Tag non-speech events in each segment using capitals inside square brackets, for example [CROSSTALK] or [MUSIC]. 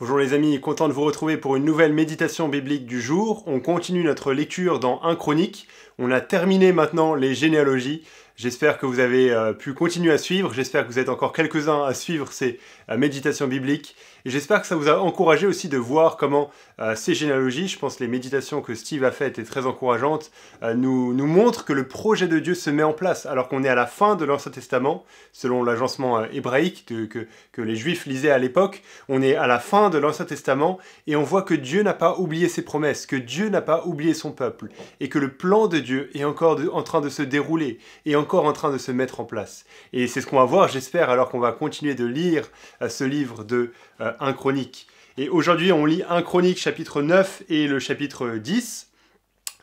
Bonjour les amis, content de vous retrouver pour une nouvelle méditation biblique du jour. On continue notre lecture dans 1 Chronique. On a terminé maintenant les généalogies. J'espère que vous avez euh, pu continuer à suivre, j'espère que vous êtes encore quelques-uns à suivre ces euh, méditations bibliques, et j'espère que ça vous a encouragé aussi de voir comment euh, ces généalogies, je pense les méditations que Steve a faites et très encourageantes, nous, nous montrent que le projet de Dieu se met en place, alors qu'on est à la fin de l'Ancien Testament, selon l'agencement hébraïque de, que, les Juifs lisaient à l'époque, on est à la fin de l'Ancien Testament, et on voit que Dieu n'a pas oublié ses promesses, que Dieu n'a pas oublié son peuple, et que le plan de Dieu est encore en train de se dérouler, et encore en train de se mettre en place. Et c'est ce qu'on va voir, j'espère, alors qu'on va continuer de lire euh, ce livre de 1 euh, Chronique. Et aujourd'hui, on lit 1 Chronique chapitre 9 et le chapitre 10.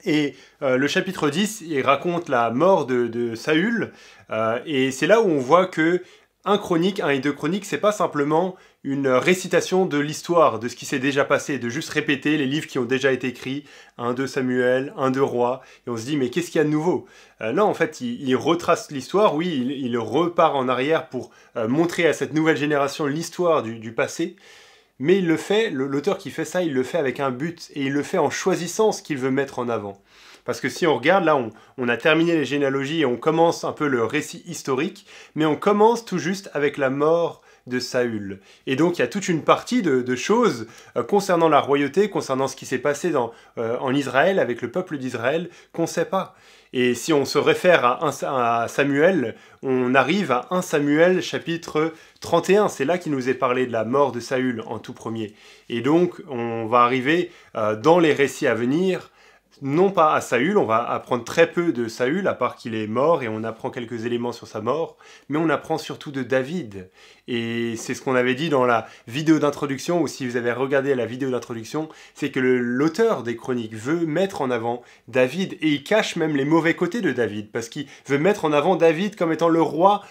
Et euh, le chapitre 10 il raconte la mort de, de Saül. et c'est là où on voit que un chronique, un et deux chroniques, c'est pas simplement une récitation de l'histoire, de ce qui s'est déjà passé, de juste répéter les livres qui ont déjà été écrits, un de Samuel, un de Roi, et on se dit mais qu'est-ce qu'il y a de nouveau Là, euh, Non, en fait, il, retrace l'histoire, oui, il, repart en arrière pour euh, montrer à cette nouvelle génération l'histoire du, du, passé, mais il le fait, l'auteur qui fait ça, il le fait avec un but, et il le fait en choisissant ce qu'il veut mettre en avant. Parce que si on regarde, là, on, a terminé les généalogies et on commence un peu le récit historique, mais on commence tout juste avec la mort de Saül. Et donc il y a toute une partie de, choses euh, concernant la royauté, concernant ce qui s'est passé euh, en Israël avec le peuple d'Israël qu'on ne sait pas. Et si on se réfère à, Samuel, on arrive à 1 Samuel chapitre 31. C'est là qu'il nous est parlé de la mort de Saül en tout premier. Et donc on va arriver euh, dans les récits à venir non pas à Saül, on va apprendre très peu de Saül, à part qu'il est mort, et on apprend quelques éléments sur sa mort, mais on apprend surtout de David. Et c'est ce qu'on avait dit dans la vidéo d'introduction, ou si vous avez regardé la vidéo d'introduction, c'est que l'auteur des chroniques veut mettre en avant David, et il cache même les mauvais côtés de David, parce qu'il veut mettre en avant David comme étant le roi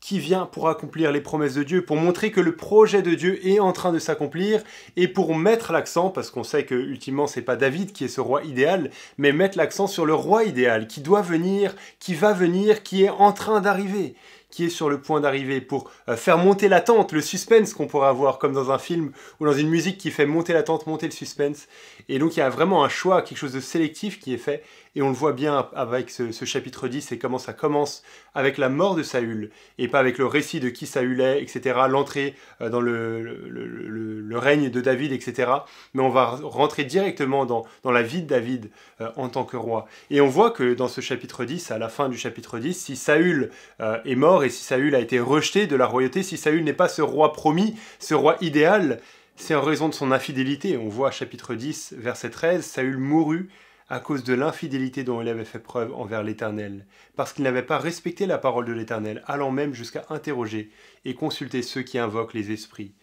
qui vient pour accomplir les promesses de Dieu, pour montrer que le projet de Dieu est en train de s'accomplir et pour mettre l'accent, parce qu'on sait que ultimement c'est pas David qui est ce roi idéal, mais mettre l'accent sur le roi idéal qui doit venir, qui va venir, qui est en train d'arriver qui est sur le point d'arriver pour euh, faire monter l'attente, le suspense qu'on pourrait avoir comme dans un film ou dans une musique qui fait monter l'attente, monter le suspense. Et donc il y a vraiment un choix, quelque chose de sélectif qui est fait. Et on le voit bien avec ce, chapitre 10 et comment ça commence avec la mort de Saül, et pas avec le récit de qui Saül est, etc., l'entrée euh, dans le, règne de David, etc. Mais on va rentrer directement dans, la vie de David euh, en tant que roi. Et on voit que dans ce chapitre 10, à la fin du chapitre 10, si Saül euh, est mort et si Saül a été rejeté de la royauté, si Saül n'est pas ce roi promis, ce roi idéal, c'est en raison de son infidélité. On voit chapitre 10, verset 13, Saül mourut à cause de l'infidélité dont il avait fait preuve envers l'Éternel, parce qu'il n'avait pas respecté la parole de l'Éternel, allant même jusqu'à interroger et consulter ceux qui invoquent les esprits.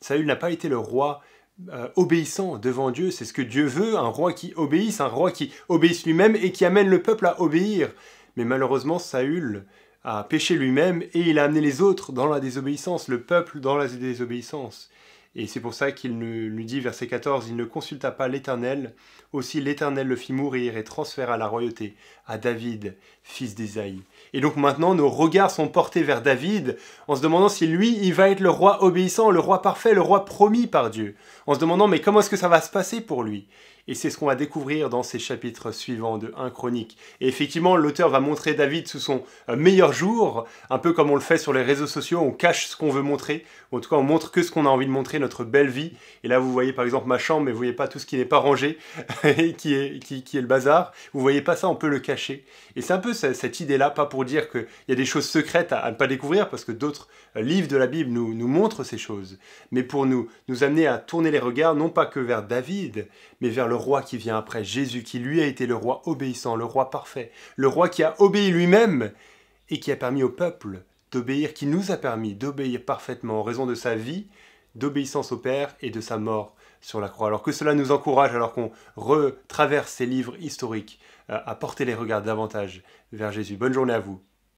Saül n'a pas été le roi euh, obéissant devant Dieu, c'est ce que Dieu veut, un roi qui obéisse, un roi qui obéisse lui-même et qui amène le peuple à obéir. Mais malheureusement, Saül a péché lui-même et il a amené les autres dans la désobéissance, le peuple dans la désobéissance. Et c'est pour ça qu'il nous, dit, verset 14, Il ne consulta pas l'Éternel, aussi l'Éternel le fit mourir et transféra la royauté à David, fils d'Isaïe. Et donc maintenant, nos regards sont portés vers David en se demandant si lui, il va être le roi obéissant, le roi parfait, le roi promis par Dieu. En se demandant, mais comment est-ce que ça va se passer pour lui et c'est ce qu'on va découvrir dans ces chapitres suivants de 1 Chronique. Et effectivement, l'auteur va montrer David sous son euh, meilleur jour, un peu comme on le fait sur les réseaux sociaux, on cache ce qu'on veut montrer, en tout cas on montre que ce qu'on a envie de montrer, notre belle vie. Et là, vous voyez par exemple ma chambre, mais vous voyez pas tout ce qui n'est pas rangé, [LAUGHS] et qui est, qui, est le bazar. Vous voyez pas ça, on peut le cacher. Et c'est un peu cette idée-là, pas pour dire qu'il y a des choses secrètes à, ne pas découvrir, parce que d'autres euh, livres de la Bible nous, nous montrent ces choses, mais pour nous, nous amener à tourner les regards, non pas que vers David, mais vers le le roi qui vient après, Jésus, qui lui a été le roi obéissant, le roi parfait, le roi qui a obéi lui-même et qui a permis au peuple d'obéir, qui nous a permis d'obéir parfaitement en raison de sa vie, d'obéissance au Père et de sa mort sur la croix. Alors que cela nous encourage, alors qu'on retraverse ces livres historiques, euh, à porter les regards davantage vers Jésus. Bonne journée à vous.